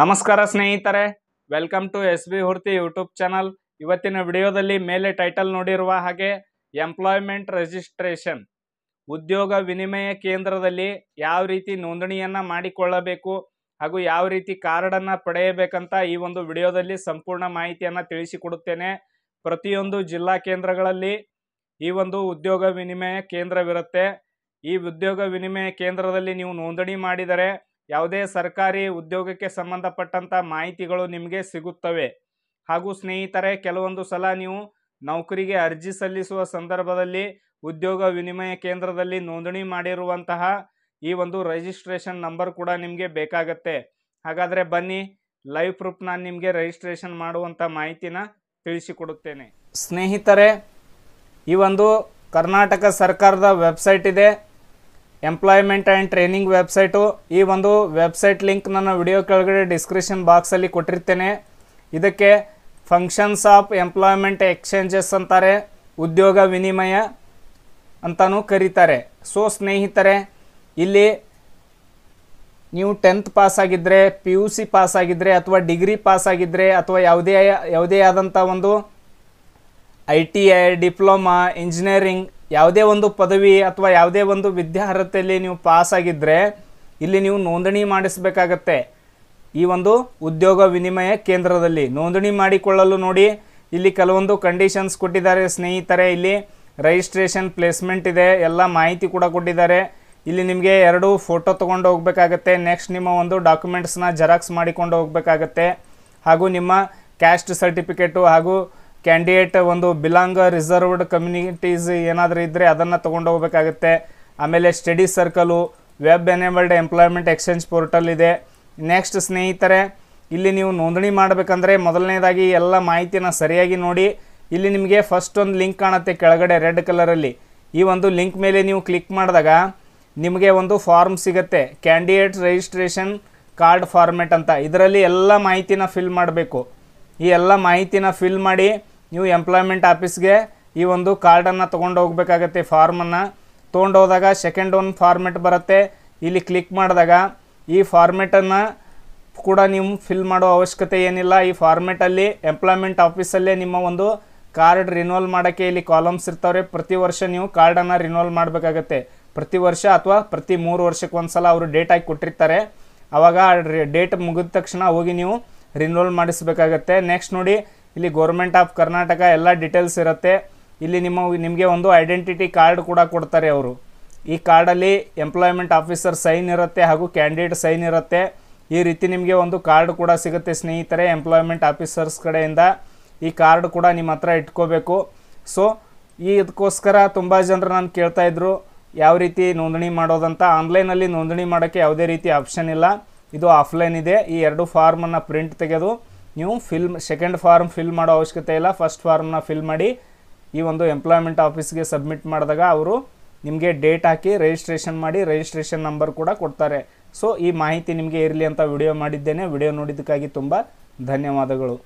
ನಮಸ್ಕಾರ ಸ್ನೇಹಿತರೆ welcome to S B ಹುರ್ತಿ ಯೂಟ್ಯೂಬ್ ಚಾನಲ್ ಇವತ್ತಿನ ವಿಡಿಯೋದಲ್ಲಿ ಮೇಲೆ ಟೈಟಲ್ ನೋಡಿರುವ ಹಾಗೆ ಎಂಪ್ಲಾಯ್ಮೆಂಟ್ ರಿಜಿಸ್ಟ್ರೇಷನ್ ಉದ್ಯೋಗ ವಿನಿಮಯ ಕೇಂದ್ರದಲ್ಲಿ ಯಾವ ರೀತಿ ನೋಂದಣಿಯನ್ನು ಮಾಡಿಕೊಳ್ಳಬೇಕು ಹಾಗೂ ಯಾವ ರೀತಿ ಕಾರ್ಡನ್ನು ಪಡೆಯಬೇಕಂತ ಈ ಒಂದು ವಿಡಿಯೋದಲ್ಲಿ ಸಂಪೂರ್ಣ ಮಾಹಿತಿಯನ್ನು ತಿಳಿಸಿಕೊಡುತ್ತೇನೆ ಪ್ರತಿಯೊಂದು ಜಿಲ್ಲಾ ಕೇಂದ್ರಗಳಲ್ಲಿ ಈ ಒಂದು ಉದ್ಯೋಗ ವಿನಿಮಯ ಕೇಂದ್ರವಿರುತ್ತೆ ಈ ಉದ್ಯೋಗ ವಿನಿಮಯ ಕೇಂದ್ರದಲ್ಲಿ ನೀವು ನೋಂದಣಿ ಮಾಡಿದರೆ ಯಾವುದೇ ಸರ್ಕಾರಿ ಉದ್ಯೋಗಕ್ಕೆ ಸಂಬಂಧಪಟ್ಟಂಥ ಮಾಹಿತಿಗಳು ನಿಮಗೆ ಸಿಗುತ್ತವೆ ಹಾಗೂ ಸ್ನೇಹಿತರೆ ಕೆಲವೊಂದು ಸಲ ನೀವು ನೌಕರಿಗೆ ಅರ್ಜಿ ಸಲ್ಲಿಸುವ ಸಂದರ್ಭದಲ್ಲಿ ಉದ್ಯೋಗ ವಿನಿಮಯ ಕೇಂದ್ರದಲ್ಲಿ ನೋಂದಣಿ ಮಾಡಿರುವಂತಹ ಈ ಒಂದು ರಿಜಿಸ್ಟ್ರೇಷನ್ ನಂಬರ್ ಕೂಡ ನಿಮಗೆ ಬೇಕಾಗತ್ತೆ ಹಾಗಾದರೆ ಬನ್ನಿ ಲೈವ್ ಪ್ರೂಫ್ ನಾನು ನಿಮಗೆ ರಿಜಿಸ್ಟ್ರೇಷನ್ ಮಾಡುವಂಥ ಮಾಹಿತಿನ ತಿಳಿಸಿಕೊಡುತ್ತೇನೆ ಸ್ನೇಹಿತರೆ ಈ ಒಂದು ಕರ್ನಾಟಕ ಸರ್ಕಾರದ ವೆಬ್ಸೈಟ್ ಇದೆ ಎಂಪ್ಲಾಯ್ಮೆಂಟ್ ಆ್ಯಂಡ್ ಟ್ರೈನಿಂಗ್ ವೆಬ್ಸೈಟು ಈ ಒಂದು ವೆಬ್ಸೈಟ್ ಲಿಂಕ್ ನನ್ನ ವಿಡಿಯೋ ಕೆಳಗಡೆ ಡಿಸ್ಕ್ರಿಪ್ಷನ್ ಬಾಕ್ಸಲ್ಲಿ ಕೊಟ್ಟಿರ್ತೇನೆ ಇದಕ್ಕೆ ಫಂಕ್ಷನ್ಸ್ ಆಫ್ ಎಂಪ್ಲಾಯ್ಮೆಂಟ್ ಎಕ್ಸ್ಚೇಂಜಸ್ ಅಂತಾರೆ ಉದ್ಯೋಗ ವಿನಿಮಯ ಅಂತಲೂ ಕರೀತಾರೆ ಸೊ ಸ್ನೇಹಿತರೆ ಇಲ್ಲಿ ನೀವು ಟೆಂತ್ ಪಾಸ್ ಆಗಿದ್ದರೆ ಪಿ ಯು ಸಿ ಪಾಸ್ ಆಗಿದ್ದರೆ ಅಥವಾ ಡಿಗ್ರಿ ಪಾಸ್ ಆಗಿದ್ದರೆ ಅಥವಾ ಯಾವುದೇ ಯಾವುದೇ ಆದಂಥ ಒಂದು I T I diploma engineering ಯಾವುದೇ ಒಂದು ಪದವಿ ಅಥವಾ ಯಾವುದೇ ಒಂದು ವಿದ್ಯಾರ್ಹತೆಯಲ್ಲಿ ನೀವು ಪಾಸ್ ಇಲ್ಲಿ ನೀವು ನೋಂದಣಿ ಮಾಡಿಸಬೇಕಾಗತ್ತೆ ಈ ಒಂದು ಉದ್ಯೋಗ ವಿನಿಮಯ ಕೇಂದ್ರದಲ್ಲಿ ನೋಂದಣಿ ಮಾಡಿಕೊಳ್ಳಲು ನೋಡಿ ಇಲ್ಲಿ ಕೆಲವೊಂದು ಕಂಡೀಷನ್ಸ್ ಕೊಟ್ಟಿದ್ದಾರೆ ಸ್ನೇಹಿತರೆ ಇಲ್ಲಿ ರಿಜಿಸ್ಟ್ರೇಷನ್ ಪ್ಲೇಸ್ಮೆಂಟ್ ಇದೆ ಎಲ್ಲ ಮಾಹಿತಿ ಕೂಡ ಕೊಟ್ಟಿದ್ದಾರೆ ಇಲ್ಲಿ ನಿಮಗೆ ಎರಡು ಫೋಟೋ ತೊಗೊಂಡು ಹೋಗಬೇಕಾಗತ್ತೆ ನೆಕ್ಸ್ಟ್ ನಿಮ್ಮ ಒಂದು ಡಾಕ್ಯುಮೆಂಟ್ಸ್ನ ಜೆರಾಕ್ಸ್ ಮಾಡಿಕೊಂಡು ಹೋಗಬೇಕಾಗತ್ತೆ ಹಾಗೂ ನಿಮ್ಮ ಕ್ಯಾಸ್ಟ್ ಸರ್ಟಿಫಿಕೇಟು ಹಾಗೂ ಕ್ಯಾಂಡಿಡೇಟ್ ಒಂದು ಬಿಲಾಂಗ್ ರಿಸರ್ವ್ಡ್ ಕಮ್ಯುನಿಟೀಸ್ ಏನಾದರೂ ಇದ್ದರೆ ಅದನ್ನು ತೊಗೊಂಡು ಹೋಗಬೇಕಾಗುತ್ತೆ ಆಮೇಲೆ study circle web enabled employment exchange portal ಇದೆ ನೆಕ್ಸ್ಟ್ ಸ್ನೇಹಿತರೆ ಇಲ್ಲಿ ನೀವು ನೋಂದಣಿ ಮಾಡಬೇಕಂದ್ರೆ ಮೊದಲನೇದಾಗಿ ಎಲ್ಲ ಮಾಹಿತಿನ ಸರಿಯಾಗಿ ನೋಡಿ ಇಲ್ಲಿ ನಿಮಗೆ ಫಸ್ಟ್ ಒಂದು ಲಿಂಕ್ ಕಾಣುತ್ತೆ ಕೆಳಗಡೆ ರೆಡ್ ಕಲರಲ್ಲಿ ಈ ಒಂದು ಲಿಂಕ್ ಮೇಲೆ ನೀವು ಕ್ಲಿಕ್ ಮಾಡಿದಾಗ ನಿಮಗೆ ಒಂದು ಫಾರ್ಮ್ ಸಿಗುತ್ತೆ ಕ್ಯಾಂಡಿಡೇಟ್ ರಿಜಿಸ್ಟ್ರೇಷನ್ ಕಾರ್ಡ್ ಫಾರ್ಮೆಟ್ ಅಂತ ಇದರಲ್ಲಿ ಎಲ್ಲ ಮಾಹಿತಿನ ಫಿಲ್ ಮಾಡಬೇಕು ಈ ಎಲ್ಲ ಮಾಹಿತಿನ ಫಿಲ್ ಮಾಡಿ ನೀವು ಎಂಪ್ಲಾಯ್ಮೆಂಟ್ ಆಫೀಸ್ಗೆ ಈ ಒಂದು ಕಾರ್ಡನ್ನು ತೊಗೊಂಡು ಹೋಗಬೇಕಾಗತ್ತೆ ಫಾರ್ಮನ್ನು ತೊಗೊಂಡು ಹೋದಾಗ ಸೆಕೆಂಡ್ ಒಂದು ಫಾರ್ಮೆಟ್ ಬರುತ್ತೆ ಇಲ್ಲಿ ಕ್ಲಿಕ್ ಮಾಡಿದಾಗ ಈ ಫಾರ್ಮೆಟನ್ನು ಕೂಡ ನೀವು ಫಿಲ್ ಮಾಡೋ ಅವಶ್ಯಕತೆ ಏನಿಲ್ಲ ಈ ಫಾರ್ಮೆಟಲ್ಲಿ ಎಂಪ್ಲಾಯ್ಮೆಂಟ್ ಆಫೀಸಲ್ಲೇ ನಿಮ್ಮ ಒಂದು ಕಾರ್ಡ್ ರಿನ್ಯೂವಲ್ ಮಾಡೋಕ್ಕೆ ಇಲ್ಲಿ ಕಾಲಮ್ಸ್ ಇರ್ತವ್ರೆ ಪ್ರತಿ ವರ್ಷ ನೀವು ಕಾರ್ಡನ್ನು ರಿನ್ಯೂವಲ್ ಮಾಡಬೇಕಾಗತ್ತೆ ಪ್ರತಿ ವರ್ಷ ಅಥವಾ ಪ್ರತಿ ಮೂರು ವರ್ಷಕ್ಕೆ ಒಂದು ಸಲ ಅವರು ಡೇಟ್ ಆಗಿ ಕೊಟ್ಟಿರ್ತಾರೆ ಆವಾಗ ಡೇಟ್ ಮುಗಿದ ತಕ್ಷಣ ಹೋಗಿ ನೀವು ರಿನ್ಯೂವಲ್ ಮಾಡಿಸ್ಬೇಕಾಗತ್ತೆ ನೆಕ್ಸ್ಟ್ ನೋಡಿ ಇಲ್ಲಿ ಗೌರ್ಮೆಂಟ್ ಆಫ್ ಕರ್ನಾಟಕ ಎಲ್ಲ ಡೀಟೇಲ್ಸ್ ಇರುತ್ತೆ ಇಲ್ಲಿ ನಿಮ್ಮ ನಿಮಗೆ ಒಂದು ಐಡೆಂಟಿಟಿ ಕಾರ್ಡ್ ಕೂಡ ಕೊಡ್ತಾರೆ ಅವರು ಈ ಕಾರ್ಡಲ್ಲಿ ಎಂಪ್ಲಾಯ್ಮೆಂಟ್ ಆಫೀಸರ್ ಸೈನ್ ಇರುತ್ತೆ ಹಾಗೂ ಕ್ಯಾಂಡಿಡೇಟ್ ಸೈನ್ ಇರುತ್ತೆ ಈ ರೀತಿ ನಿಮಗೆ ಒಂದು ಕಾರ್ಡ್ ಕೂಡ ಸಿಗುತ್ತೆ ಸ್ನೇಹಿತರೆ ಎಂಪ್ಲಾಯ್ಮೆಂಟ್ ಆಫೀಸರ್ಸ್ ಕಡೆಯಿಂದ ಈ ಕಾರ್ಡ್ ಕೂಡ ನಿಮ್ಮ ಹತ್ರ ಇಟ್ಕೋಬೇಕು ಸೊ ಈ ಇದಕ್ಕೋಸ್ಕರ ತುಂಬ ಜನರು ನಾನು ಕೇಳ್ತಾಯಿದ್ರು ಯಾವ ರೀತಿ ನೋಂದಣಿ ಮಾಡೋದಂತ ಆನ್ಲೈನಲ್ಲಿ ನೋಂದಣಿ ಮಾಡೋಕ್ಕೆ ಯಾವುದೇ ರೀತಿ ಆಪ್ಷನ್ ಇಲ್ಲ ಇದು ಆಫ್ಲೈನ್ ಇದೆ ಈ ಎರಡು ಫಾರ್ಮನ್ನು ಪ್ರಿಂಟ್ ತೆಗೆದು ನೀವು ಫಿಲ್ ಸೆಕೆಂಡ್ ಫಾರ್ಮ್ ಫಿಲ್ ಮಾಡೋ ಅವಶ್ಯಕತೆ ಇಲ್ಲ ಫಸ್ಟ್ ಫಾರ್ಮ್ನ ಫಿಲ್ ಮಾಡಿ ಈ ಒಂದು ಎಂಪ್ಲಾಯ್ಮೆಂಟ್ ಆಫೀಸ್ಗೆ ಸಬ್ಮಿಟ್ ಮಾಡಿದಾಗ ಅವರು ನಿಮಗೆ ಡೇಟ್ ಹಾಕಿ ರಿಜಿಸ್ಟ್ರೇಷನ್ ಮಾಡಿ ರಿಜಿಸ್ಟ್ರೇಷನ್ ನಂಬರ್ ಕೂಡ ಕೊಡ್ತಾರೆ ಸೊ ಈ ಮಾಹಿತಿ ನಿಮಗೆ ಇರಲಿ ಅಂತ ವಿಡಿಯೋ ಮಾಡಿದ್ದೇನೆ ವಿಡಿಯೋ ನೋಡಿದ್ದಕ್ಕಾಗಿ ತುಂಬ ಧನ್ಯವಾದಗಳು